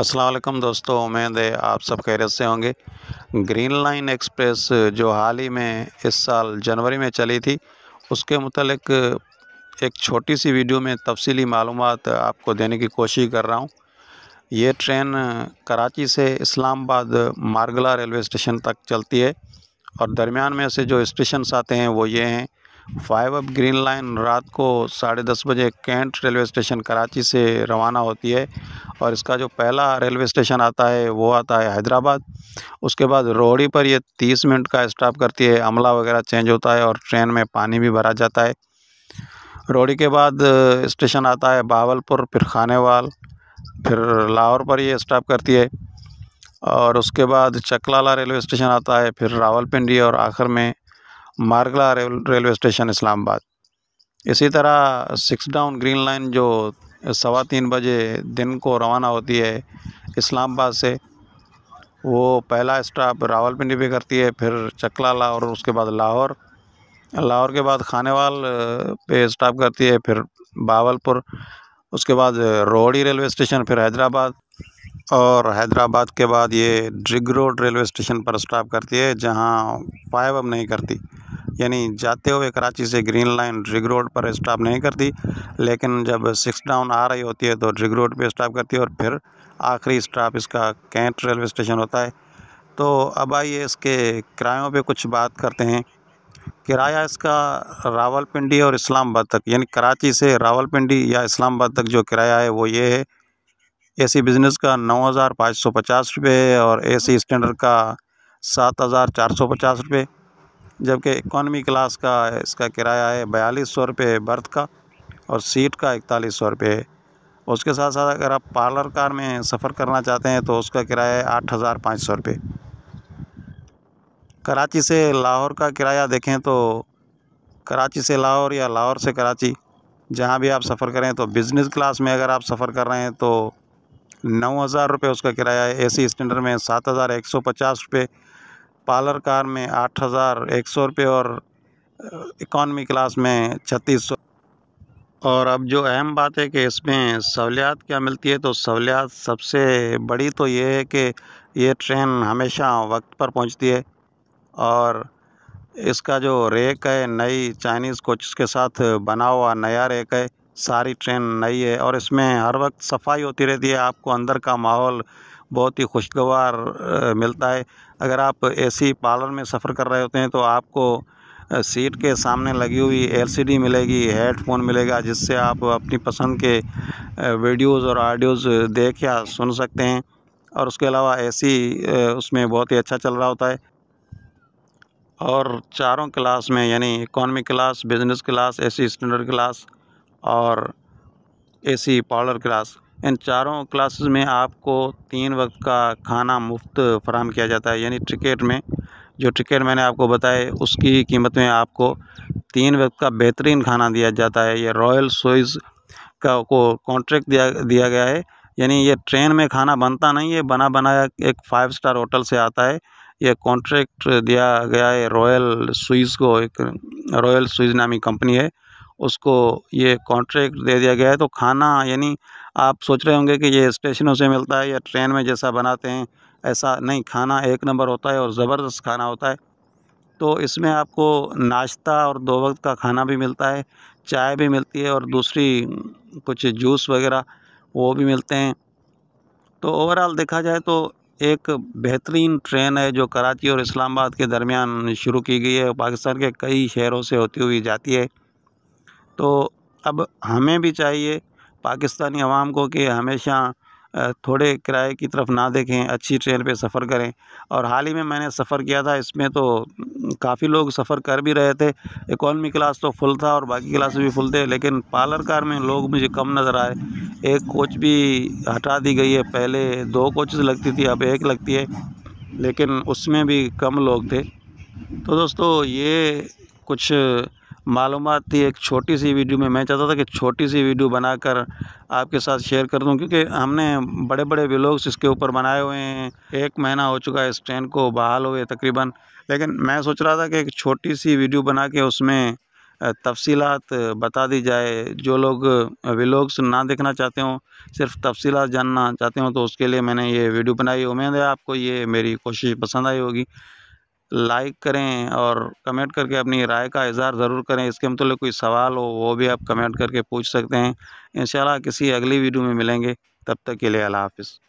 असलकम दोस्तों उम्मीद है आप सब खैरत से होंगे ग्रीन लाइन एक्सप्रेस जो हाल ही में इस साल जनवरी में चली थी उसके मतलब एक छोटी सी वीडियो में तफसली मालूम आपको देने की कोशिश कर रहा हूँ ये ट्रेन कराची से इस्लामाबाद मारगला रेलवे स्टेशन तक चलती है और दरमियान में से जो स्टेशन आते हैं वो ये हैं फाइव अप ग्रीन लाइन रात को साढ़े दस बजे कैंट रेलवे स्टेशन कराची से रवाना होती है और इसका जो पहला रेलवे स्टेशन आता है वो आता है हैदराबाद उसके बाद रोहड़ी पर ये तीस मिनट का स्टॉप करती है अमला वगैरह चेंज होता है और ट्रेन में पानी भी भरा जाता है रोहड़ी के बाद स्टेशन आता है बावलपुर फिर खानेवाल फिर लाहौर पर ये स्टॉप करती है और उसके बाद चकलाला रेलवे स्टेशन आता है फिर रावलपिंडी और आखिर में मार्गला रेलवे स्टेशन इस्लामाबाद इसी तरह सिक्स डाउन ग्रीन लाइन जो सवा तीन बजे दिन को रवाना होती है इस्लामाबाद से वो पहला स्टॉप रावलपिंडी पे करती है फिर चकलाला और उसके बाद लाहौर लाहौर के बाद खानेवाल पे स्टॉप करती है फिर बावलपुर उसके बाद रोहड़ी रेलवे स्टेशन फिर हैदराबाद और हैदराबाद के बाद ये ड्रिग रोड रेलवे स्टेशन पर स्टॉप करती है जहाँ फाइव अब नहीं करती यानी जाते हुए कराची से ग्रीन लाइन ड्रिग रोड पर स्टॉप नहीं करती लेकिन जब सिक्स डाउन आ रही होती है तो ड्रिग रोड पर स्टॉप करती है और फिर आखिरी स्टॉप इसका कैंट रेलवे स्टेशन होता है तो अब आइए इसके किरायों पे कुछ बात करते हैं किराया इसका रावलपिंडी और इस्लामाबाद तक यानी कराची से रावलपिंडी या इस्लामाबाद तक जो किराया है वो ये है एसी बिज़नेस का नौ हज़ार पाँच सौ पचास रुपये और एसी स्टैंडर्ड का सात हज़ार चार सौ पचास रुपये जबकि इकॉनमी क्लास का इसका किराया है बयालीस सौ रुपये बर्थ का और सीट का इकतालीस सौ रुपये है उसके साथ साथ अगर आप पार्लर कार में सफ़र करना चाहते हैं तो उसका किराया है आठ हज़ार पाँच सौ रुपये कराची से लाहौर का किराया देखें तो कराची से लाहौर या लाहौर से कराची जहाँ भी आप सफ़र करें तो बिज़नेस क्लास में अगर आप सफ़र कर रहे हैं तो नौ हज़ार रुपये उसका किराया है ए सी स्टैंडर्ड में सात हज़ार एक सौ पचास रुपये पार्लर कार में आठ हज़ार एक सौ रुपये और इकॉनमी क्लास में छत्तीस सौ और अब जो अहम बात है कि इसमें सहूलियात क्या मिलती है तो सहूलियात सबसे बड़ी तो ये है कि ये ट्रेन हमेशा वक्त पर पहुंचती है और इसका जो रेक है नई चाइनीज़ कोच के साथ बना हुआ नया रेक है सारी ट्रेन नई है और इसमें हर वक्त सफाई होती रहती है आपको अंदर का माहौल बहुत ही खुशगवार मिलता है अगर आप एसी पार्लर में सफ़र कर रहे होते हैं तो आपको सीट के सामने लगी हुई एलसीडी मिलेगी हेडफोन मिलेगा जिससे आप अपनी पसंद के वीडियोस और ऑडियोज़ देख या सुन सकते हैं और उसके अलावा एसी उसमें बहुत ही अच्छा चल रहा होता है और चारों क्लास में यानी economy class business class C standard class और सी पार्लर क्लास इन चारों क्लासेस में आपको तीन वक्त का खाना मुफ्त फराम किया जाता है यानी टिकट में जो टिकट मैंने आपको बताए उसकी कीमत में आपको तीन वक्त का बेहतरीन खाना दिया जाता है ये रॉयल सोइज का को कॉन्ट्रैक्ट दिया दिया गया है यानी ये ट्रेन में खाना बनता नहीं है बना बनाया एक फाइव स्टार होटल से आता है यह कॉन्ट्रैक्ट दिया गया है रॉयल सुइज़ को एक रॉयल स्विस नामी कंपनी है उसको ये कॉन्ट्रैक्ट दे दिया गया है तो खाना यानी आप सोच रहे होंगे कि ये स्टेशनों से मिलता है या ट्रेन में जैसा बनाते हैं ऐसा नहीं खाना एक नंबर होता है और ज़बरदस्त खाना होता है तो इसमें आपको नाश्ता और दो वक्त का खाना भी मिलता है चाय भी मिलती है और दूसरी कुछ जूस वगैरह वो भी मिलते हैं तो ओवरऑल देखा जाए तो एक बेहतरीन ट्रेन है जो कराची और इस्लामाबाद के दरमियान शुरू की गई है पाकिस्तान के कई शहरों से होती हुई जाती है तो अब हमें भी चाहिए पाकिस्तानी अवाम को कि हमेशा थोड़े किराए की तरफ ना देखें अच्छी ट्रेन पे सफ़र करें और हाल ही में मैंने सफ़र किया था इसमें तो काफ़ी लोग सफ़र कर भी रहे थे इकॉनमी क्लास तो फुल था और बाकी क्लास भी फुल थे लेकिन पार्लर कार में लोग मुझे कम नज़र आए एक कोच भी हटा दी गई है पहले दो कोचेज़ लगती थी अब एक लगती है लेकिन उसमें भी कम लोग थे तो दोस्तों ये कुछ मालूम थी एक छोटी सी वीडियो में मैं चाहता था कि छोटी सी वीडियो बनाकर आपके साथ शेयर कर दूं क्योंकि हमने बड़े बड़े व्लॉग्स इसके ऊपर बनाए हुए हैं एक महीना हो चुका है इस ट्रेन को बहाल हुए तकरीबन लेकिन मैं सोच रहा था कि एक छोटी सी वीडियो बना के उसमें तफसीलात बता दी जाए जो लोग व्लॉग्स ना देखना चाहते हों सिर्फ तफसीलात जानना चाहते हों तो उसके लिए मैंने ये वीडियो बनाई उम्मीद है आपको ये मेरी कोशिश पसंद आई होगी लाइक करें और कमेंट करके अपनी राय का इजहार ज़रूर करें इसके मतलब कोई सवाल हो वो भी आप कमेंट करके पूछ सकते हैं इन किसी अगली वीडियो में मिलेंगे तब तक के लिए अल्लाह हाफिज़